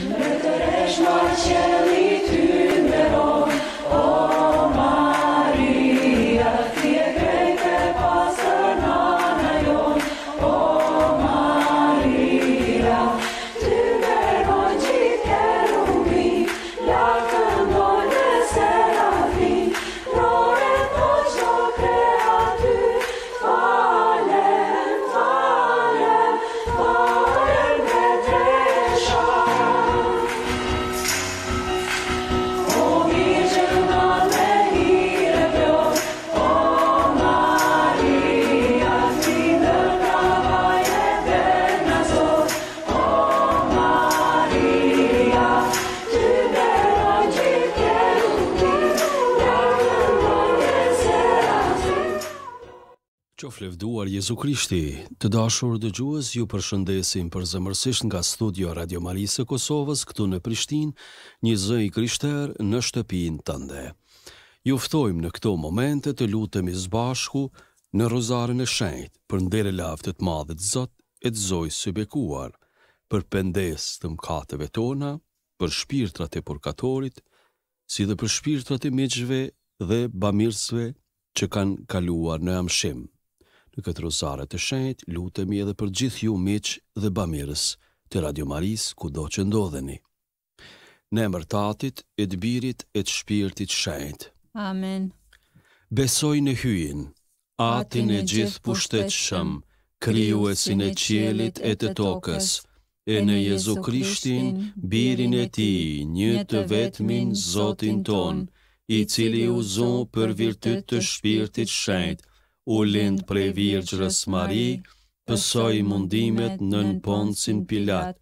Mert a Mytores marcelli tu Flevduar Jezu Krishti, të dashur dëgjues, ju përshëndesim përzemërsisht nga studio Radio Marisë e Kosovës këtu në Prishtinë, një zë i krishter në shtëpinë tënde. Ju ftojmë në këto momente të lutemi së bashku në rozarin e shenjtë për nderë lavdë të madhe të Zot e të Zoj së bekuar, për pendes të mëkateve tona, për shpirtrat e purkatorit, si dhe për shpirtrat e meqve dhe bamirësve që kanë kaluar në amshim këtë rosare të shenjt, lutemi edhe për gjithë ju miq dhe bamirës të Radio Maris, ku do që ndodheni. Në emër tatit, e të birit, e të shpirtit shenjt. Amen. Besoj në hyin, atin e gjithë pushtet shëm, kryuesin e qelit e të tokës, e në Jezu Krishtin, birin e ti, një të vetmin, Zotin ton, i cili u zonë për virtyt të shpirtit shenjt, u lindë prej virgjërës mari, pësoj mundimet në në poncin pilat,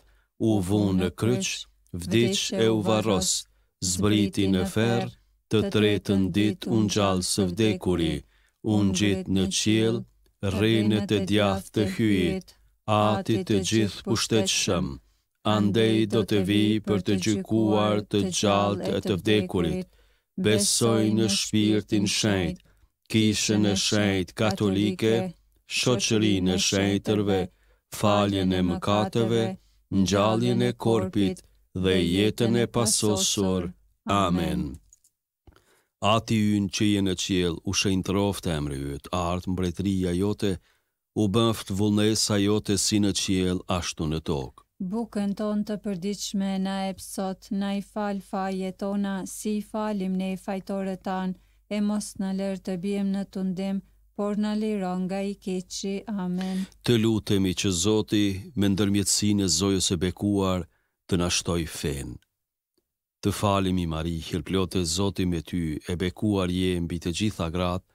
u vunë në kryqë, vdicë e u varos, zbriti në ferë, të tretën dit unë gjallë së vdekuri, unë gjitë në qilë, rinët e djathë të hyjit, atit të gjithë pushtet shëmë, andej do të vi për të gjykuar të gjallët e të vdekurit, besoj në shpirtin shenjtë, kishë në shejt katolike, shoqëri në shejtërve, falje në mëkatëve, në e korpit dhe jetën e pasosur. Amen. Ati ynë që në qjel, u shenë e emri artë mbretëria jote, u bëftë vullnesa jote si në qjel, ashtu në tokë. Bukën tonë të përdiqme na e pësot, na i falë faje tona, si falim ne i fajtore tanë, e mos në lërë të bjem në të ndem, por në lira nga i keqi. Amen. Të lutemi që Zoti, me ndërmjetësin e zojës e bekuar, të nashtoj fenë. Të falimi, Mari, hirplote Zoti me ty, e bekuar je mbi të gjitha gratë,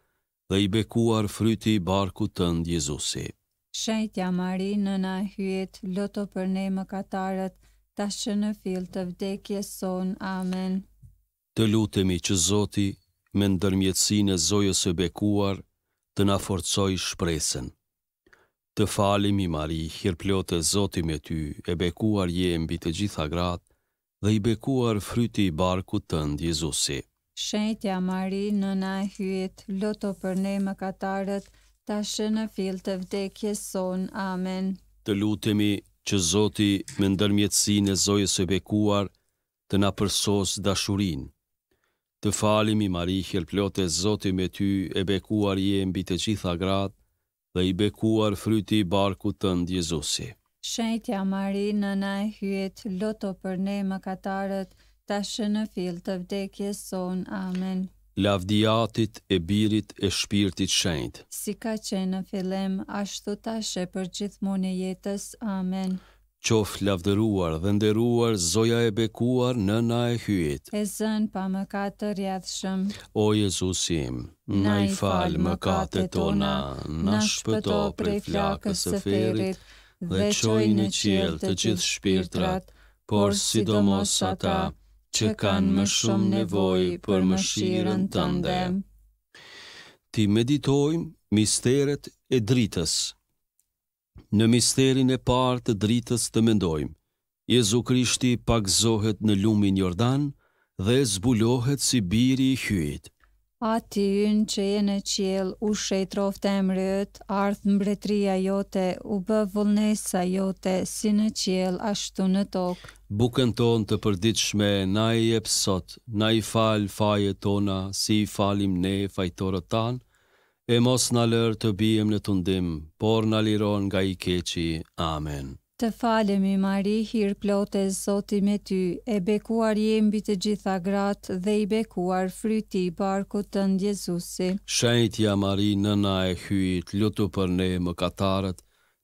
dhe i bekuar fryti i barku të ndë Jezusi. Shajtja Mari, nëna hyet, loto për ne më katarët, tashë në fil të vdekje son. Amen. Të lutemi që Zoti, me ndërmjetësinë e zojës së bekuar të na forcoj shpresën. Të falim i Mari, hir e Zoti me ty, e bekuar je mbi të gjitha gratë dhe i bekuar fryti i barkut tënd Jezusi. Shenjtja Mari në na hyet, loto për ne mëkatarët, tash në fill të vdekjes son. Amen. Të lutemi që Zoti me ndërmjetësinë e zojës së bekuar të na përsos dashurinë Të falim i mari hjelplot e zoti me ty e bekuar je mbi të gjitha gratë dhe i bekuar fryti i barku të ndjezusi. Shëjtja mari në na e hyet, loto për ne më katarët, ta shë në fil të vdekje son, amen. Lavdiatit e birit e shpirtit shëjt. Si ka qenë në filem, ashtu ta shë për gjithmoni jetës, amen. Qof lavdëruar dhe nderuar Zoja e bekuar në na e hyjit. E zën pa më katë rjathëshëm. O Jezusim, na i falë më katë tona, na shpëto prej flakës e ferit, dhe qoj në qjelë të gjithë shpirtrat, por sidomos ata që kanë më shumë nevoj për më shiren të ndem. Ti meditojmë misteret e dritës. Në misterin e parë të dritës të mendojmë, Jezu Krishti pak zohet në lumin Jordan dhe zbulohet si biri i hyit. A ty ynë që e në qiel u shetrof të emryt, ardhë mbretria jote, u bë vullnesa jote, si në qiel ashtu në tokë. Bukën ton të përdiqme, na i epsot, na i fal faje tona, si i falim ne fajtorët tanë, e mos në lërë të bijem në tundim, por në liron nga i keqi. Amen. Të falemi, Mari, hirë plote, Zoti me ty, e bekuar jembi të gjitha gratë dhe i bekuar fryti i barku të ndjezusi. Shajtja, Mari, nëna e hyjit, lutu për ne më katarët,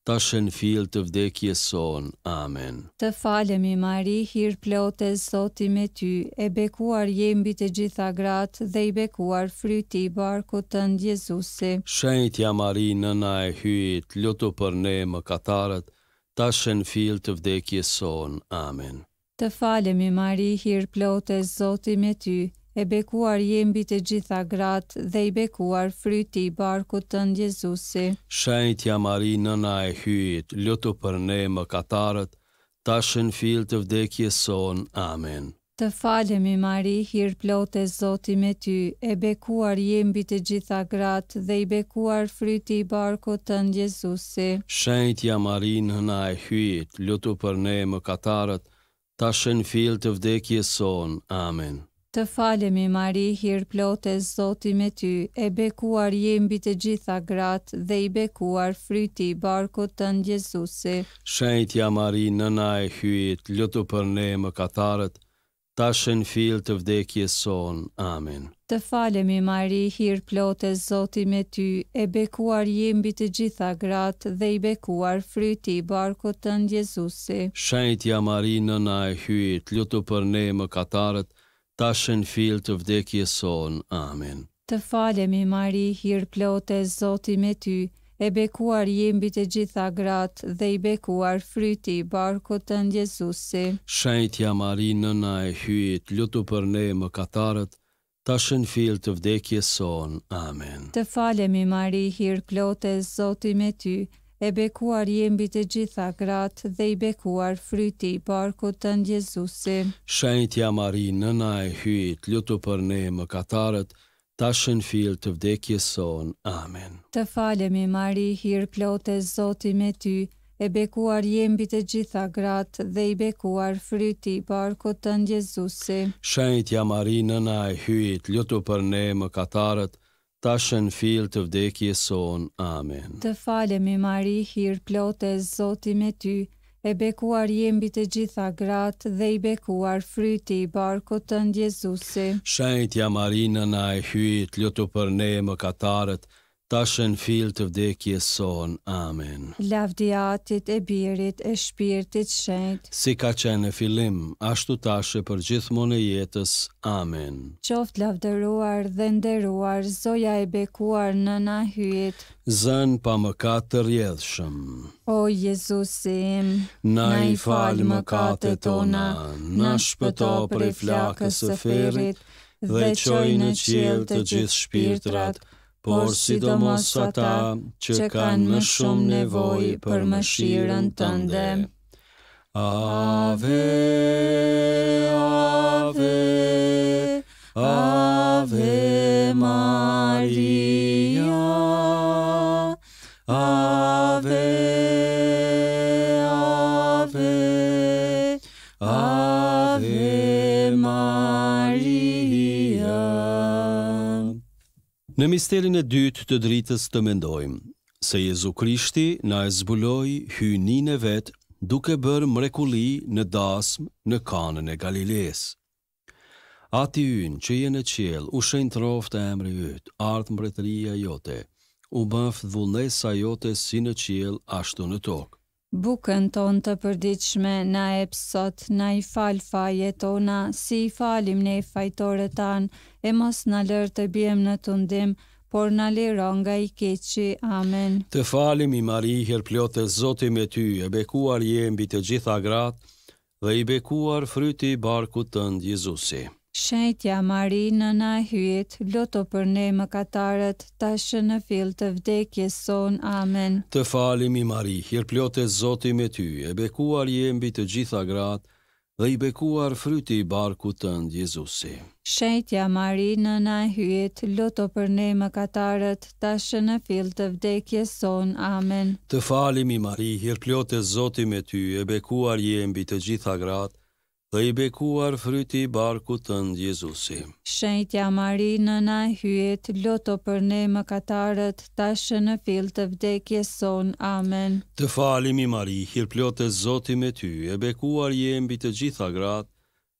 Ta shën fill të vdekje son, amen. Të falemi, Mari, hirë plote, zoti me ty, e bekuar jembi të gjitha gratë dhe i bekuar fryti i barku të ndjezusi. Shëjtja, Mari, nëna e hyit, lutu për ne më katarët, ta shën fill të vdekje son, amen. Të falemi, Mari, hirë plote, zoti me ty, e bekuar jembi të gjitha gratë dhe i bekuar fryti i barku të ndjezusi. Shajtja mari nëna e hyjit, lëtu për ne më katarët, ta fil të vdekje son, amen. Të falemi i mari, hirë plot e zoti me ty, e bekuar jembi të gjitha gratë dhe i bekuar fryti i barku të ndjezusi. Shajtja mari nëna e hyjit, lëtu për ne më katarët, ta fil të vdekje son, amen. Të falemi, Mari, hirë plote, Zoti me ty, e bekuar jembi të gjitha gratë dhe i bekuar fryti i barkut të ndjezusi. Shënjtja, Mari, nëna e hyit, lëtu për ne më katarët, tashën fil të vdekjes son. Amen. Të falemi, Mari, hirë plote, Zoti me ty, e bekuar jembi të gjitha gratë dhe i bekuar fryti i barkut të ndjezusi. Shënjtja, Mari, nëna e hyit, lëtu për ne më katarët, tashën fil të vdekje son, Amen. Të falemi, Mari, hirë plote, zoti me ty, e bekuar jembi të gjitha gratë dhe i bekuar fryti i barku të ndjezusi. Shëntja, Mari, nëna e hyjit, lutu për ne më katarët, Ta shën fil të vdekje son, amen. Të falemi, Mari, hirë plote, zoti me ty, e bekuar jembi të gjitha gratë dhe i bekuar fryti i barkut të ndjezusi. Shënjtja Mari, nëna e hyjt, lutu për ne më katarët, tashën fil të vdekje son. Amen. Të falemi, Mari, hirë plote, zoti me ty, e bekuar jembi të gjitha gratë dhe i bekuar fryti i barkut të ndjezusi. Shënjtja Mari, nëna e hyjt, lutu për ne më katarët, tashën fil të vdekje son, amen. Të fale mari, hirë plote, zoti me ty, e bekuar jembi të gjitha gratë dhe i bekuar fryti i barko të ndjezusi. Shajtja marina na e hyjt, lëtu për ne më katarët, tashën fil të vdekje son. Amen. Lavdiatit e birit e shpirtit shenjt. Si ka qenë në filim, ashtu tashë për gjithmonë e jetës. Amen. Qoftë lavdëruar dhe nderuar, zoja e bekuar në na Zën pa më katë rjedhshëm. O Jezusim, na i falë më katë tona, na shpëto prej flakës e ferit, dhe qoj në qilë të gjithë shpirtrat por sidomos ata që kanë më shumë nevoj për më shiren të ndë. Ave, ave, ave Maria, ave Maria, Në misterin e dytë të dritës të mendojmë, se Jezu Krishti na e zbuloj hynin e vetë duke bërë mrekuli në dasmë në kanën e Galilies. Ati ynë që je në qjelë, u shenë troftë e emri ytë, artë mbretëria jote, u bëfë dhullnesa jote si në qjelë ashtu në tokë. Bukën ton të përdiqme na e pësot, na i falë faje tona, si i falim ne fajtore tanë, e mos në lërë të bjem në të por në lirë nga i keqi. Amen. Të falim i mari i herplote zoti me ty, e bekuar jembi të gjitha gratë, dhe i bekuar fryti barku të ndjizusi. Shëjtja Mari në na hyet, loto për ne më katarët, ta në fil të vdekje son, amen. Të falim i Mari, hirë plote zoti me ty, e bekuar jembi të gjitha gratë, dhe i bekuar fryti i barku të ndë Jezusi. Shëjtja Mari në na hyet, loto për ne më katarët, ta në fil të vdekje son, amen. Të falim i Mari, hirë plote zoti me ty, e bekuar jembi të gjitha gratë, dhe i bekuar fryti i barku të ndë Jezusi. Shëjtja Mari në na hyet, loto për ne më katarët, tashë në fil të vdekje son. Amen. Të falimi Mari, hirplote zoti me ty, e bekuar jembi të gjitha gratë,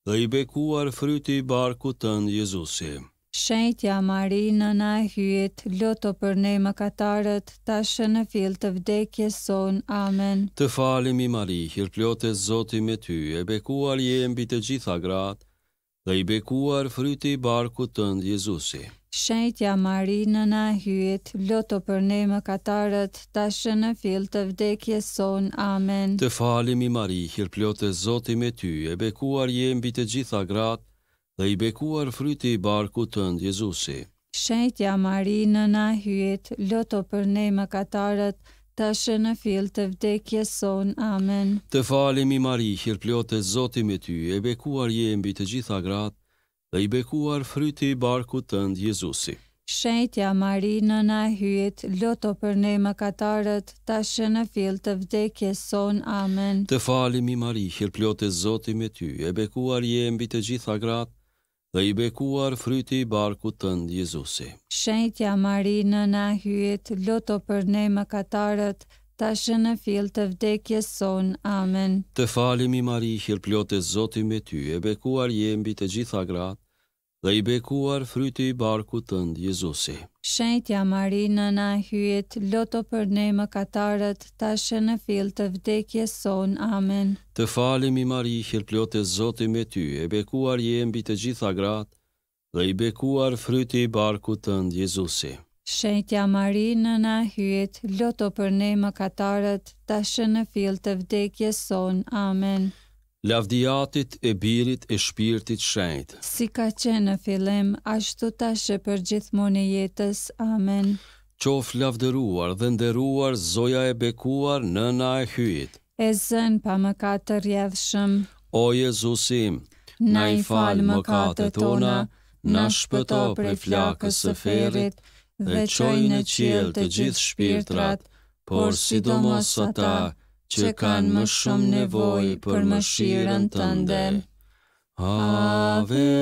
dhe i bekuar fryti i barku të ndë Jezusi. Shëntja Mari nëna na hyet, loto për ne më katarët, ta shë në fil të vdekje son, amen. Të falimi Mari, hirt lote zoti me ty, e bekuar jem bitë gjitha gratë, dhe i bekuar fryti i barku të ndë Jezusi. Shëntja Mari nëna na hyet, loto për ne më katarët, ta shë në fil të vdekje son, amen. Të falimi Mari, hirt lote zoti me ty, e bekuar jem bitë gjitha gratë, dhe i bekuar fryti i barku të ndë Jezusi. Shëjtja mari në na hyet, loto për ne më katarët, të ashe në fil të vdekje son, amen. Të falim i mari, kjerë pljote zoti me ty, e bekuar je mbi të gjitha grat, dhe i bekuar fryti i barku të ndë Jezusi. Shëjtja mari në na hyet, loto për ne më katarët, të ashe në fil të vdekje son, amen. Të falim i mari, kjerë pljote zoti me ty, e bekuar je mbi të gjitha grat, dhe i bekuar fryti i barkut të ndë Jezusi. Shenjtja mari në na hyet, loto për ne më katarët, tashë në fil të vdekje son. Amen. Të falim i mari, hirplot e zotim e ty, e bekuar jembi të gjitha gratë, dhe i bekuar fryti i barku tënd Jezusi. Shëntja Marina na hyet, loto për ne më katarët, ta shë në fil të vdekje son, amen. Të falim i mari, hirplot e zoti me ty, e bekuar jembi të gjitha gratë, dhe i bekuar fryti i barku tënd Jezusi. Shëntja Mari në na hyet, loto për ne më katarët, ta shë në fil të vdekje son, Amen lavdiatit e birit e shpirtit shenjt. Si ka qenë në fillim, ashtu tashë për gjithmonë e jetës. Amen. Qof lavdëruar dhe nderuar, zoja e bekuar, nëna e hyjit. E zën pa më katë të rjedhshëm. O Jezusim, na i falë më katë të tona, na shpëto për flakës së ferit, dhe qoj në qilë të gjithë shpirtrat, por si do mos ata, që kanë më shumë nevoj për më shiren të ndër. Ave,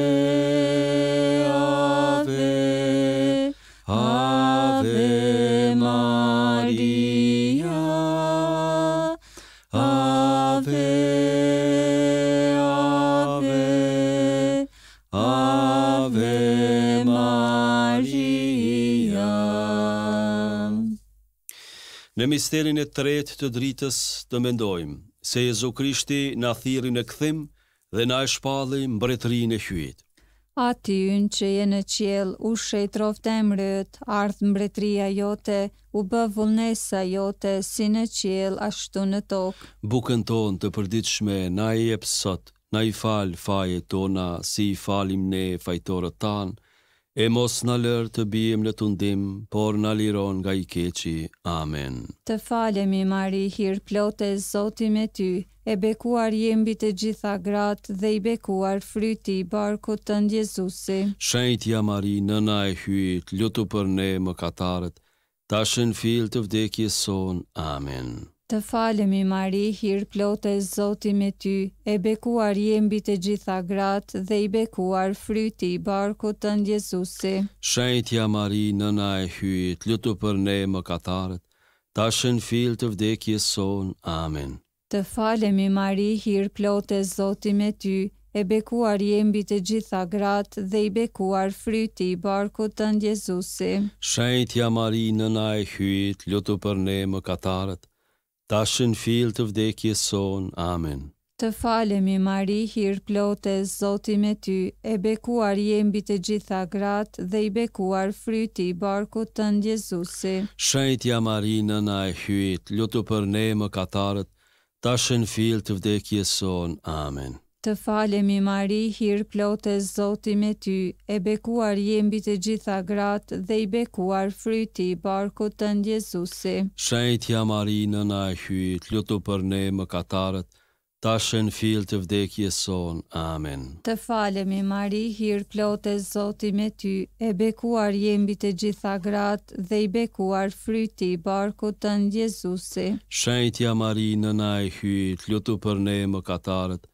ave, ave, ave, misterin e tretë të dritës të mendojmë, se Jezu Krishti në thiri në këthim dhe në e shpalli mbretërinë e hyit. A ti unë që je në qjel, u shetrov të emrët, ardhë mbretria jote, u bë vullnesa jote, si në qjel, ashtu në tokë. Bukën tonë të përdiqme, na e jepë sot, na i falë faje tona, si i falim ne fajtorët tanë, e mos në lërë të bijem në tundim, por në liron nga i keqi. Amen. Të falemi, Mari, hirë plote, Zoti me ty, e bekuar jembi të gjitha gratë dhe i bekuar fryti i barku të ndjezusi. Shëjtja, Mari, nëna e hyjt, lutu për ne më katarët, tashën fil të vdekje son. Amen. Të falemi, Mari, hirë e Zoti me ty, e bekuar jembi të gjitha gratë dhe i bekuar fryti i barku të ndjesusi. Shajtja, Mari, nëna e hyjit, lëtu për ne më katarët, tashën fil të vdekje son, amen. Të falemi, Mari, hirë e Zoti me ty, e bekuar jembi të gjitha gratë dhe i bekuar fryti i barku të ndjesusi. Shajtja, Mari, nëna e hyjit, lëtu për ne më katarët, tashën fil të vdekje son. Amen. Të falemi, Mari, hirë plote, zoti me ty, e bekuar jembi të gjitha gratë dhe i bekuar fryti i barku të ndjezusi. Shëjtja, Mari, nëna e hyit, lutu për ne më katarët, tashën fil të vdekje son. Amen. Të falemi Mari, hir plotë Zoti me ty, e bekuar je mbi të gjitha gratë dhe i bekuar fryti i barkut të Jezusit. Shëndetja Mari në naj hyjt, lutu për ne mëkatarët, tash në fill të vdekjes son. Amen. Të falemi Mari, hir plotë Zoti me ty, e bekuar je mbi të gjitha gratë dhe i bekuar fryti i barkut të Jezusit. Shëndetja Mari në naj hyjt, lutu për ne mëkatarët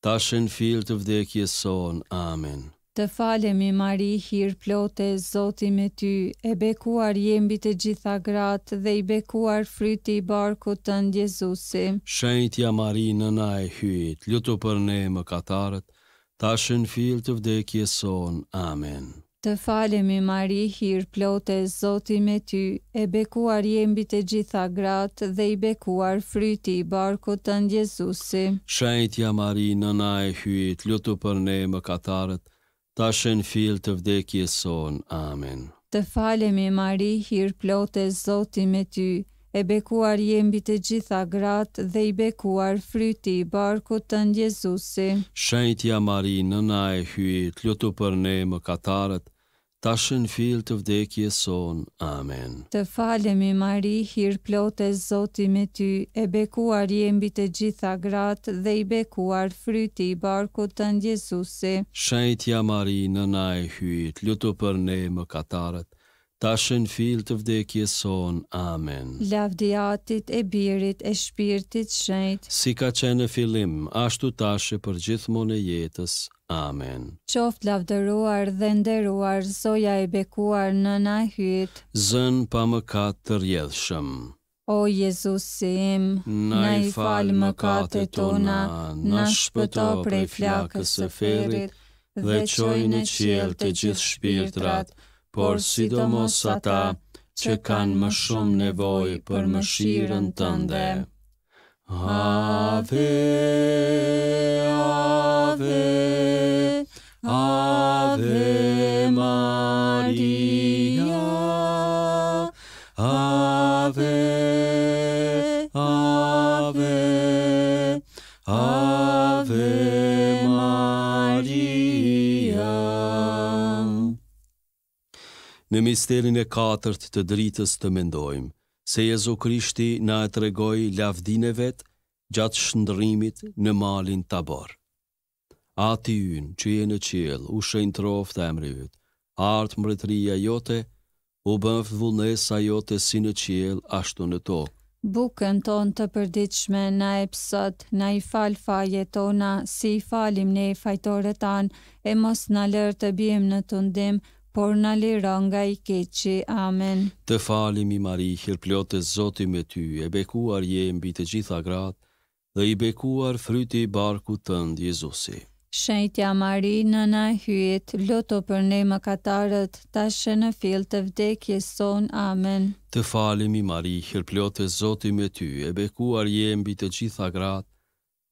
tashen fil të vdekjes son. Amen. Të falemi Mari, hir plote, Zoti me ty, e bekuar jembi të gjitha gratë dhe i bekuar fryti i barku të ndjezusi. Shëjtja Mari në na e hyjit, lutu për ne më katarët, tashen fil të vdekjes son. Amen. Të falemi Mari, hirë plotë Zoti me ty, e bekuar mbi të gjitha gratë dhe i bekuar fryti i barkut të ndjezusi. Shajtja Mari, nëna e hyit, lutu për ne më katarët, ta shen fil të vdekje son. Amen. Të falemi Mari, hirë plotë Zoti me ty, e bekuar gjitha gratë dhe i bekuar fryti i të ndjezusi e bekuar jembi të gjitha gratë dhe i bekuar fryti i barkut të ndjezusi. Shëjtja mari nëna e hyit, lutu për ne më katarët, tashën fil të vdekje son. Amen. Të falemi mari, hirë plote zoti me ty, e bekuar jembi të gjitha gratë dhe i bekuar fryti i barkut të ndjezusi. Shëjtja mari nëna e hyit, lutu për ne më katarët, tashën fil të vdekjes son. Amen. Lavdiatit e birit e shpirtit shenjt. Si ka qenë në fillim, ashtu tashë për gjithmon e jetës. Amen. Qoft lavdëruar dhe nderuar, zoja e bekuar në na Zën pa më katë të rjedhshëm. O Jezusim, na i falë më katë tona, na shpëto prej flakës e ferit, dhe qoj në qjelë të gjithë shpirtratë, por sidomos ata që kanë më shumë nevoj për më shirën të ndë. Ave, ave, ave Maria, në misterin e katërt të dritës të mendojmë, se Jezu Krishti na e tregoj lavdine vetë gjatë shëndrimit në malin tabor. A ti yn, që je në qilë, u shenë trofë të emrivit, artë mbretëria jote, u bëfë vullnesa jote si në qilë, ashtu në tokë. Bukën ton të përdiqme, na e pësot, na i falë faje tona, si i falim ne i fajtore tanë, e mos në lërë të bjem në tundim, ndimë, por në lira nga i keqi, amen. Të falim i mari, hirplot e zoti me ty, e bekuar je mbi të gjitha grat, dhe i bekuar fryti i barku të ndë Jezusi. Shëjtja mari në në hyet, loto për ne më katarët, ta shë në fil të vdekje son, amen. Të falim i mari, hirplot e zoti me ty, e bekuar je mbi të gjitha grat,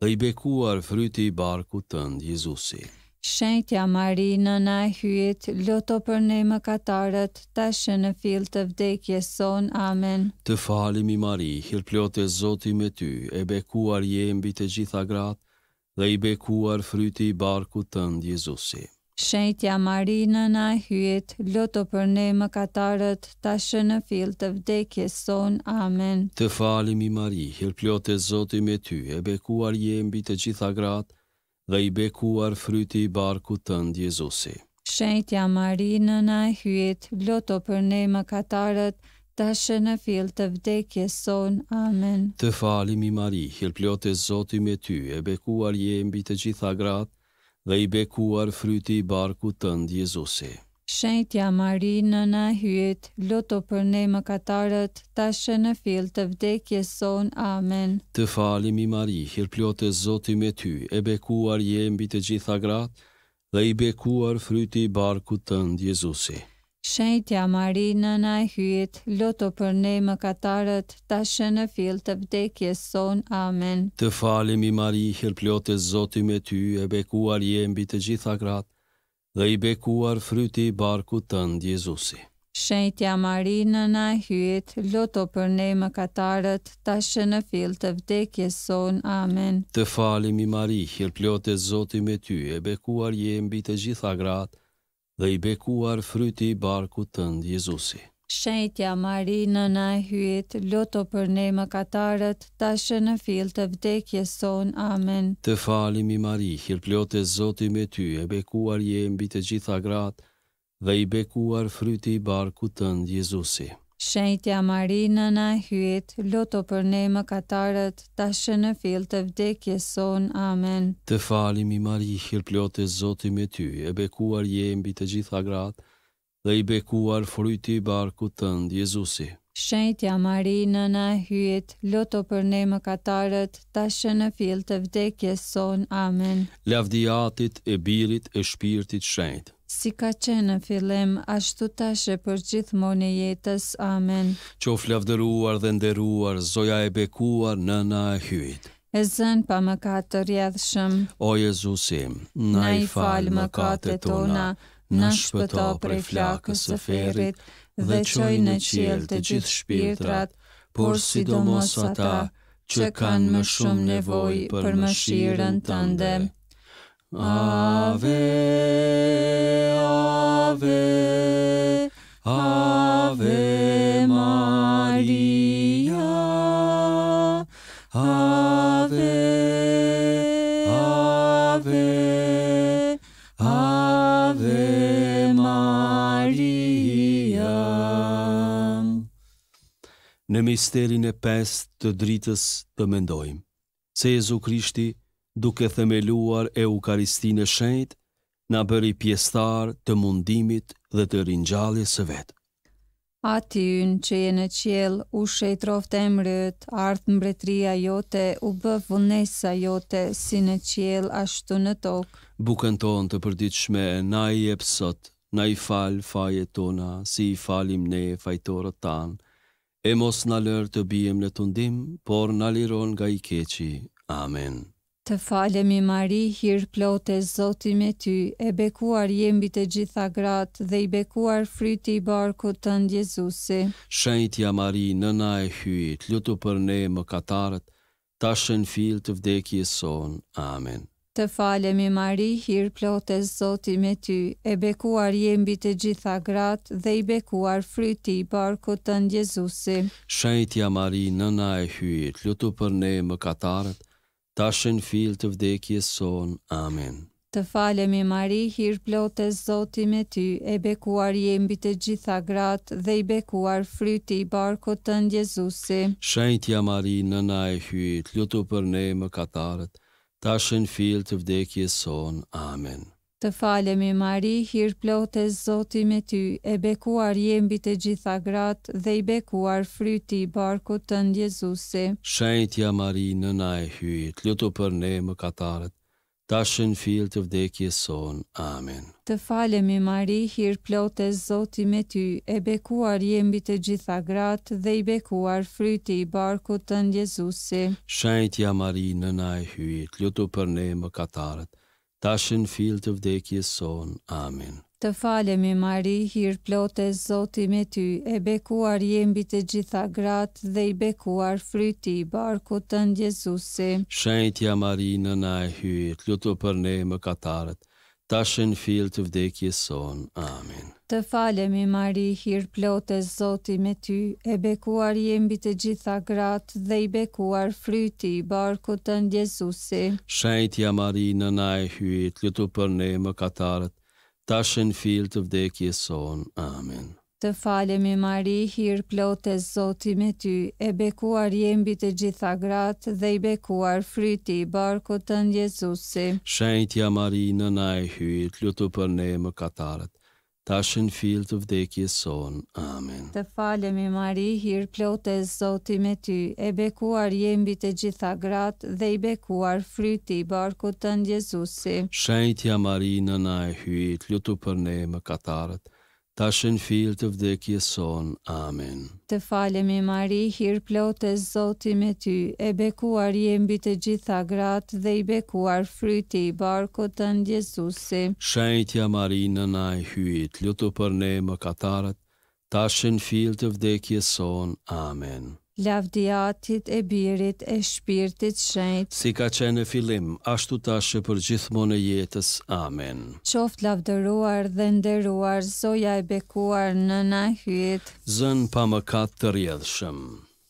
dhe i bekuar fryti i barku të Jezusi. Shëntja mari në na hyet, loto për ne më katarët, ta në fil të vdekje son, amen. Të falimi mari, hil plot e zoti me ty, e bekuar jembi të gjitha gratë, dhe i bekuar fryti i barku të ndë Jezusi. Shëntja mari në na hyet, loto për ne më katarët, ta në fil të vdekje son, amen. Të falimi mari, hil plot e zoti me ty, e bekuar jembi të gjitha gratë, dhe i bekuar fryti i barku të ndë Jezusi. Shëntja Mari në na e hyet, loto për ne më katarët, të ashe në fil të vdekje son, amen. Të falim i Mari, hilplot e Zoti me ty, e bekuar jembi të gjitha gratë, dhe i bekuar fryti i barku të ndë Jezusi. Shëntja Mari në në hyet, loto për ne më katarët, ta shë në fil të vdekje son, amen. Të falim i Mari, hirë pljot e zoti me ty, e bekuar jembi të gjitha gratë, dhe i bekuar fryti i barku të ndë Jezusi. Shëntja Mari në në hyet, loto për ne më katarët, ta shë në fil të vdekje son, amen. Të falim i Mari, hirë pljot e zoti me ty, e bekuar jembi të gjitha gratë, dhe i bekuar fryti i barku tënd Jezusi. Shenjtja Marinë në hyjt, loto për ne më katarët, ta shë në fil të vdekje son, amen. Të falim i Mari, hirë e zoti me ty, e bekuar jembi të gjitha gratë, dhe i bekuar fryti i barku tëndë, Jezusi. Shëjtja mari në hyjt, loto për ne më katarët, tashë në fil të vdekje son, amen. Të falimi Mari, hirplot e zoti me ty, e bekuar je mbi të gjitha gratë, dhe i bekuar fryti i barku tënd, Jezusi. Shëjtja mari në hyjt, loto për ne më katarët, tashë në fil të vdekje son, amen. Të falimi Mari, hirplot e zoti me ty, e bekuar je mbi të gjitha gratë, dhe i bekuar fryti i barku tënd, Jezusi. Shëntja Mari, nëna hyet, loto për ne më katarët, ta shë në fil të vdekjes son, amen. Lavdiatit e birit e shpirtit shëjt. Si ka qenë në fillim, ashtu tashe për gjithë moni jetës, amen. Qof flavdëruar dhe nderuar, zoja e bekuar, nëna e hyit. E zën pa më katë rjedhshëm. O Jezusim, na, i falë më katët tona në shpëto prej flakës e ferit dhe qoj në qjel të gjithë shpirtrat, por sidomos ata që kanë më shumë nevoj për më shiren të ndem. Ave, ave, ave, misterin e pest të dritës të mendojmë, se Jezu Krishti, duke themeluar e Eukaristinë e shenjtë, na bëri pjestar të mundimit dhe të ringjalljes së vetë. A ty në që je në qjel, u shetrof të emrët, artë mbretria jote, u bë vënesa jote, si në qjel, ashtu në tokë. Bukën tonë të përdiqme, na i epsot, na i falë fajetona, tona, si i falim ne fajtorët tanë, e mos në lërë të bijem në tundim, por në liron nga i keqi. Amen. Të falemi Mari, hirë plote zoti me ty, e bekuar jembi të gjitha gratë dhe i bekuar fryti i barku të ndjezusi. Shëntja Mari, në na e hyjit, lutu për ne më katarët, ta shën fil të vdekje son. Amen të falemi Mari, hirë plotës Zoti me ty, e bekuar je mbi të gjitha gratë dhe i bekuar fryti i barkut të Jezusi. Shëndetja Mari, nëna e hyjt, lutu për ne mëkatarët, katarët, në fill të vdekjes son. Amen. Të falemi Mari, hirë plotës Zoti me ty, e bekuar je mbi të gjitha gratë dhe i bekuar fryti i barkut të Jezusi. Shëndetja Mari, nëna e hyjt, lutu për ne mëkatarët tashën fil të vdekje son. Amen. Të falemi Mari, hirë plot e Zoti me ty, e bekuar jembi të gjitha gratë dhe i bekuar fryti i barku të ndjezusi. Shëjtja, Mari, nëna e hyjit, lëtu për ne më katarët, tashën fil të vdekje son. Amen. Të falemi, Mari, hirë e Zoti me ty, e bekuar jembi të gjitha gratë dhe i bekuar fryti i barku të ndjezusi. Shajtja, Mari, në e hyjit, lutu për ne më katarët, tashën fil të vdekje son. Amen. Të falemi Mari, hir plote Zoti me ty, e bekuar jembi të gjitha gratë dhe i bekuar fryti i barku të ndjezusi. Shëntja Mari në na e hyrë, lutu për ne më katarët, tashën fil të vdekje son. Amin. Të falemi Mari, hir plote Zoti me ty, e bekuar jembi të gjitha gratë dhe i bekuar fryti i barku të ndjezusi. Shëntja Mari në na e hyrë, lutu për ne më katarët, tashen fil të vdekje son. Amen. Të falemi Mari, hirë plot e Zoti me ty, e bekuar jembi të gjitha gratë dhe i bekuar fryti i barku të njëzusi. Jezusi. Shëntja Mari, në na e hytë, lutu për ne më katarët, tashin fil të vdekjes son. Amen. Të falemi Mari, hir plote e Zoti me ty, e bekuar jembi të gjitha gratë dhe i bekuar fryti i barkut tënd Jezusi. Shenjtja Mari në na e hyit, lutu për ne më katarët, ta shën fill të vdekjes son. Amen. Të falemi Mari, hir plot e Zotit me ty, e bekuar je mbi të gjitha gratë dhe i bekuar fryti i barkut të Jezusit. Shëndetja Mari në naj hyit, lutu për ne mëkatarët, ta shën fil të vdekjes son. Amen lavdiatit e birit e shpirtit shenjt si ka qenë në filim ashtu tashë për gjithmonë e jetës amen qoft lavdëruar dhe nderuar zoja e bekuar në na hyt zën pa mëkat të rjedhshëm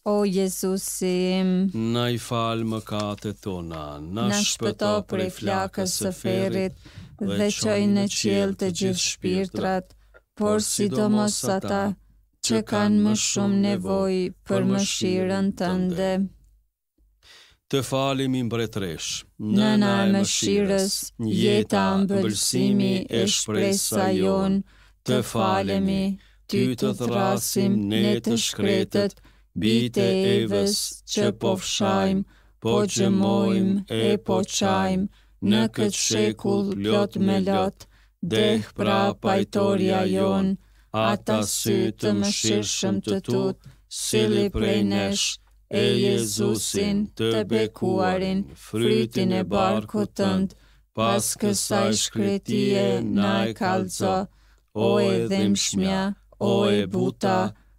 O Jezusim, na i falë më kate tona, na, na shpëto për i flakës së ferit dhe qoj në qjelë të gjithë shpirtrat, por si do mos ata që kanë më shumë nevojë për mëshirën tënde. Të falim i mbretresh, në e mëshirës, jetë a mbëlsimi e shpresa jonë, të falemi, ty të thrasim, ne të shkretet, bite e vës që po fshajmë, po që po e po, po qajmë, në këtë shekull lot me lot, dhe pra, pra pajtoria jonë, ata sy të më të tutë, sili prej nesh e Jezusin të bekuarin frytin e barku tëndë, pas kësa i shkretie na e kalzo, o e dhem o e buta,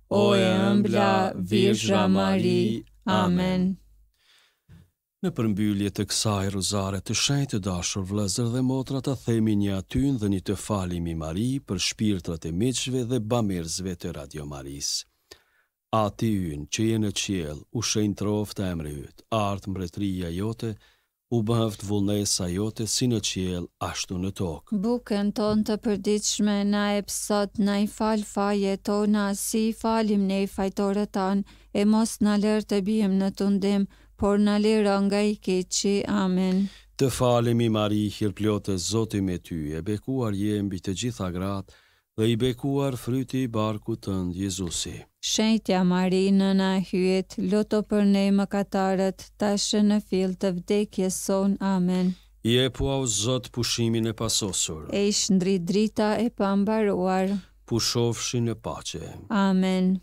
o e ëmbla, virzha mari, amen. Në përmbyllje të kësaj ruzare të shenjtë dashur vëllezër dhe motra ta themi një atyn dhe një të falim i Mari për shpirtrat e miqshve dhe bamirësve të Radio Maris. A ti yn që je në qiell, u shenjtë trof të emri yt. Art mbretëria jote u bëft vullnesa jote si në qiell ashtu në tokë. Bukën ton të përditshme na e psot na i fal faje tona si falim ne fajtorët tan e mos na lër të bijem në tundim, por në lera nga i keqi, amen. Të falemi, Mari, hirplotë, zotim e ty, e bekuar je mbi të gjitha gratë, dhe i bekuar fryti i barku të ndë Jezusi. Shëntja Mari në në hyet, loto për ne më katarët, tashë në fil të vdekje son, amen. I e pua zotë pushimin e pasosur, e ishë ndri drita e pambaruar, pushofshi në pace, amen.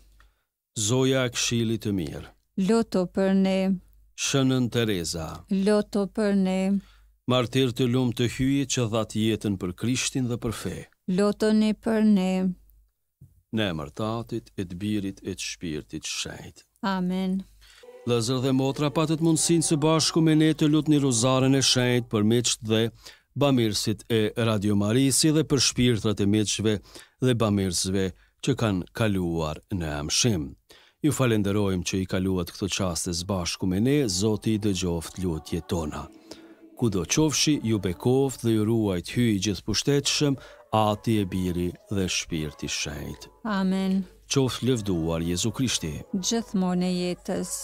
Zoja e kshilit e mirë, loto për ne, Shënën Tereza. Loto për ne. Martir të lumë të hyje që dhatë jetën për Krishtin dhe për fe. Loto një për ne. Ne mërtatit, e të birit, e të shpirtit shajt. Amen. zërë dhe motra patët mundësin së bashku me ne të lutë një rozaren e shajt për meqt dhe bamirësit e Radio Marisi dhe për shpirtrat e meqve dhe bamirësve që kanë kaluar në amshim. Ju falenderojmë që i kaluat këto qaste zbashku me ne, Zoti i dëgjoft lutje tona. Kudo qofshi, ju bekoft dhe ju ruajt hyj gjithë pushtetëshëm, ati e biri dhe shpirti shenjt. Amen. Qoft lëvduar, Jezu Krishti. Gjithmon e jetës.